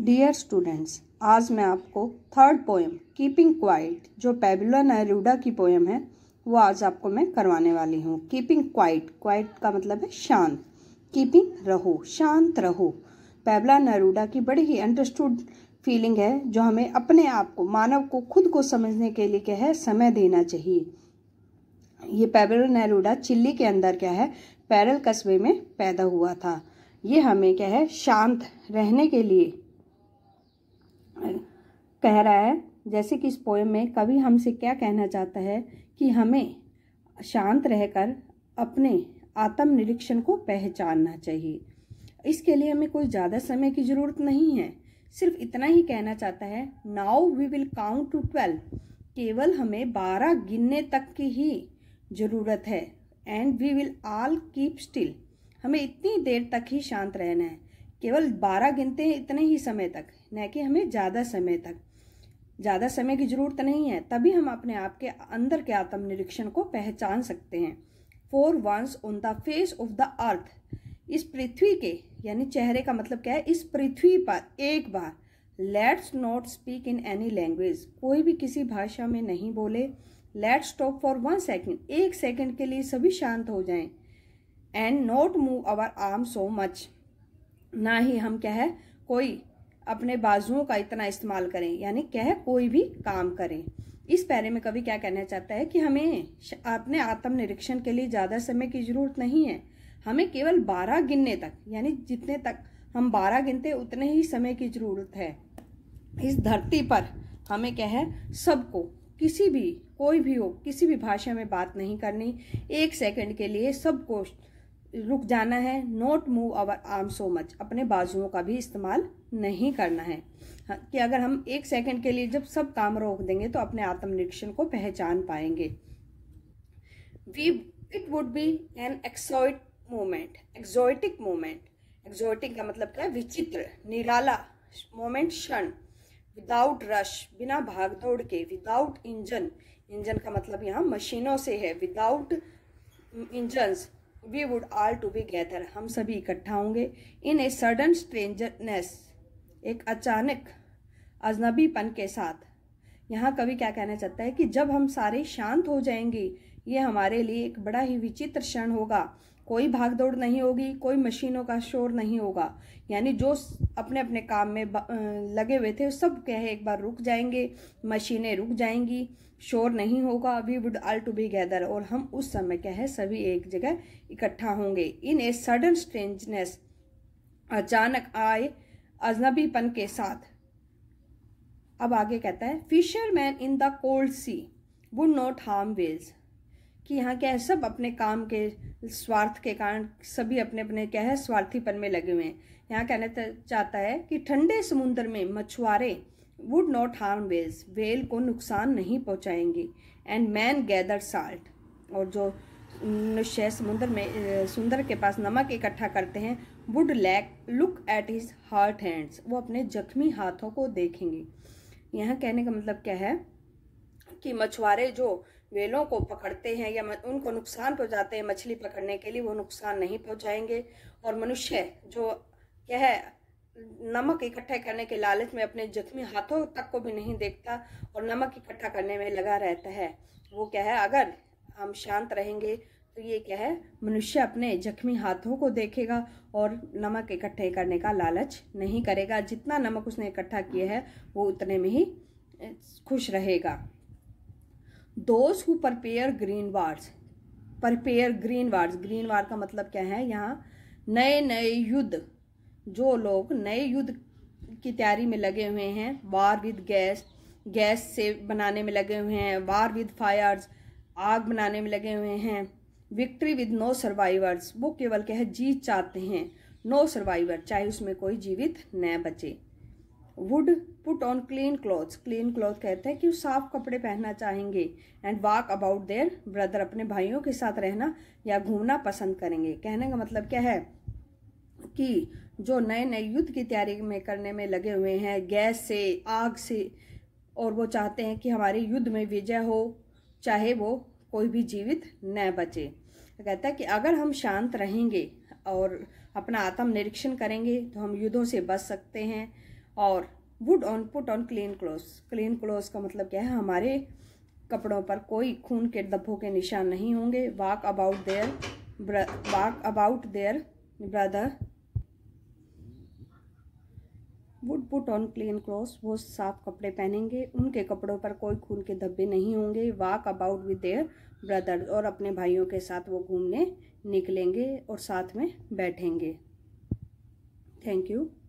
dear students आज मैं आपको थर्ड पोएम कीपिंग क्वाइट जो पेबुला नेरूडा की पोएम है वो आज आपको मैं करवाने वाली हूँ कीपिंग क्वाइट क्वाइट का मतलब है शांत कीपिंग रहो शांत रहो पेबला नेरूडा की बड़ी ही अंडरस्टूड फीलिंग है जो हमें अपने आप को मानव को खुद को समझने के लिए क्या है समय देना चाहिए ये पेबला नेरूडा चिल्ली के अंदर क्या है पैरल कस्बे में पैदा हुआ था ये हमें क्या है शांत रहने के लिए कह रहा है जैसे कि इस पोएम में कवि हमसे क्या कहना चाहता है कि हमें शांत रहकर अपने आत्म निरीक्षण को पहचानना चाहिए इसके लिए हमें कोई ज़्यादा समय की ज़रूरत नहीं है सिर्फ इतना ही कहना चाहता है now we will count to twelve केवल हमें बारह गिनने तक की ही ज़रूरत है and we will all keep still हमें इतनी देर तक ही शांत रहना है केवल बारह गिनते हैं इतने ही समय तक न कि हमें ज़्यादा समय तक ज़्यादा समय की ज़रूरत नहीं है तभी हम अपने आप के अंदर के आत्मनिरीक्षण को पहचान सकते हैं for once on the face of the earth इस पृथ्वी के यानी चेहरे का मतलब क्या है इस पृथ्वी पर एक बार let's not speak in any language कोई भी किसी भाषा में नहीं बोले let's stop for one second एक सेकेंड के लिए सभी शांत हो जाएं and not move our arm so much ना ही हम क्या है कोई अपने बाजुओं का इतना इस्तेमाल करें यानी क्या है कोई भी काम करें इस पैरे में कभी क्या कहना चाहता है कि हमें अपने आत्म निरीक्षण के लिए ज़्यादा समय की जरूरत नहीं है हमें केवल बारह गिनने तक यानी जितने तक हम बारह गिनते उतने ही समय की जरूरत है इस धरती पर हमें क्या है सबको किसी भी कोई भी हो किसी भी भाषा में बात नहीं करनी एक सेकंड के लिए सबको रुक जाना है not move our arm so much अपने बाजुओं का भी इस्तेमाल नहीं करना है हाँ, कि अगर हम एक सेकंड के लिए जब सब काम रोक देंगे तो अपने आत्मनिरीक्षण को पहचान पाएंगे we it would be an exotic moment exotic moment exotic का मतलब क्या है विचित्र निराला मोमेंट क्षण विदाउट रश बिना भाग दौड़ के विदाउट इंजन इंजन का मतलब यहाँ मशीनों से है without engines we would all to be gather हम सभी इकट्ठा होंगे इन ए सडन स्ट्रेंजरनेस एक अचानक अजनबीपन के साथ यहाँ कवि क्या कहना चाहता है कि जब हम सारे शांत हो जाएंगे ये हमारे लिए एक बड़ा ही विचित्र क्षण होगा कोई भाग दौड़ नहीं होगी कोई मशीनों का शोर नहीं होगा यानी जो अपने अपने काम में लगे हुए थे सब क्या है एक बार रुक जाएंगे मशीनें रुक जाएंगी शोर नहीं होगा we would all to be gather और हम उस समय क्या है सभी एक जगह इकट्ठा होंगे इन ए सडन स्ट्रेंजनेस अचानक आए अजनबीपन के साथ अब आगे कहता है fisherman in the cold sea would not harm whales कि यहाँ क्या है सब अपने काम के स्वार्थ के कारण सभी अपने अपने क्या है स्वार्थीपन में लगे हुए हैं यहाँ कहना चाहता है कि ठंडे समुद्र में मछुआरे would not harm whales whale को नुकसान नहीं पहुँचाएंगे एंड मैन गैदर साल्ट और जो मनुष्य समुद्र में सुंदर के पास नमक इकट्ठा करते हैं would lack look at his hurt hands वो अपने जख्मी हाथों को देखेंगे यहाँ कहने का मतलब क्या है कि मछुआरे जो वेलों को पकड़ते हैं या उनको नुकसान पहुंचाते हैं मछली पकड़ने के लिए वो नुकसान नहीं पहुंचाएंगे और मनुष्य जो यह नमक इकट्ठा करने के लालच में अपने जख्मी हाथों तक को भी नहीं देखता और नमक इकट्ठा करने में लगा रहता है वो क्या है अगर हम शांत रहेंगे तो ये क्या है मनुष्य अपने जख्मी हाथों को देखेगा और नमक इकट्ठे करने का लालच नहीं करेगा जितना नमक उसने इकट्ठा किया है वो उतने में ही खुश रहेगा those who prepare green wars prepare green wars green war का मतलब क्या है यहाँ नए नए युद्ध जो लोग नए युद्ध की तैयारी में लगे हुए हैं वार विद गैस गैस से बनाने में लगे हुए हैं वार विद फायर्स आग बनाने में लगे हुए हैं विक्ट्री विद नो सर्वाइवर्स वो केवल कह जीत चाहते हैं नो सर्वाइवर चाहे उसमें कोई जीवित न बचे would put on clean cloth clean cloth कहते हैं कि वो साफ कपड़े पहनना चाहेंगे and walk about their brother अपने भाइयों के साथ रहना या घूमना पसंद करेंगे कहने का मतलब क्या है कि जो नए नए युद्ध की तैयारी में करने में लगे हुए हैं गैस से आग से और वो चाहते हैं कि हमारे युद्ध में विजय हो चाहे वो कोई भी जीवित न बचे तो कहता है कि अगर हम शांत रहेंगे और अपना आत्म निरीक्षण करेंगे तो हम युद्धों से बच सकते हैं और would on put on clean cloth clean cloth का मतलब क्या है हमारे कपड़ों पर कोई खून के धब्बों के निशान नहीं होंगे walk about their walk about their brother would put on clean cloth वो साफ कपड़े पहनेंगे उनके कपड़ों पर कोई खून के धब्बे नहीं होंगे walk about with their brother और अपने भाइयों के साथ वो घूमने निकलेंगे और साथ में बैठेंगे थैंक यू